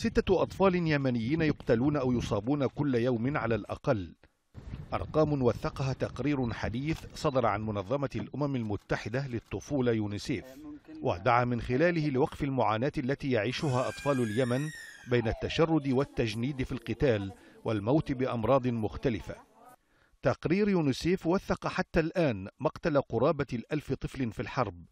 ستة أطفال يمنيين يقتلون أو يصابون كل يوم على الأقل أرقام وثقها تقرير حديث صدر عن منظمة الأمم المتحدة للطفولة يونيسيف ودعا من خلاله لوقف المعاناة التي يعيشها أطفال اليمن بين التشرد والتجنيد في القتال والموت بأمراض مختلفة تقرير يونيسيف وثق حتى الآن مقتل قرابة الألف طفل في الحرب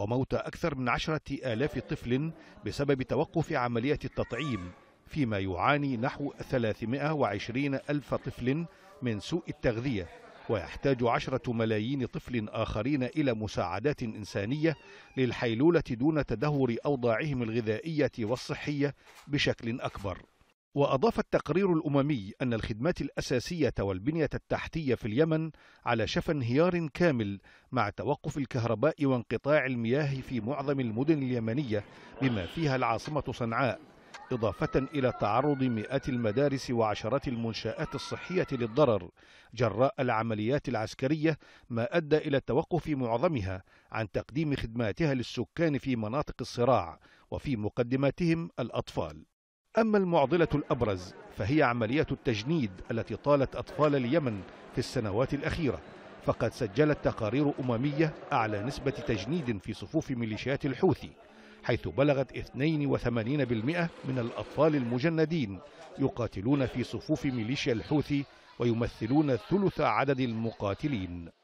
وموت أكثر من عشرة آلاف طفل بسبب توقف عملية التطعيم فيما يعاني نحو 320 ألف طفل من سوء التغذية ويحتاج عشرة ملايين طفل آخرين إلى مساعدات إنسانية للحيلولة دون تدهور أوضاعهم الغذائية والصحية بشكل أكبر وأضاف التقرير الأممي أن الخدمات الأساسية والبنية التحتية في اليمن على شفا انهيار كامل مع توقف الكهرباء وانقطاع المياه في معظم المدن اليمنية بما فيها العاصمة صنعاء إضافة إلى تعرض مئات المدارس وعشرات المنشآت الصحية للضرر جراء العمليات العسكرية ما أدى إلى توقف معظمها عن تقديم خدماتها للسكان في مناطق الصراع وفي مقدماتهم الأطفال أما المعضلة الأبرز فهي عملية التجنيد التي طالت أطفال اليمن في السنوات الأخيرة فقد سجلت تقارير أممية أعلى نسبة تجنيد في صفوف ميليشيات الحوثي حيث بلغت 82% من الأطفال المجندين يقاتلون في صفوف ميليشيا الحوثي ويمثلون ثلث عدد المقاتلين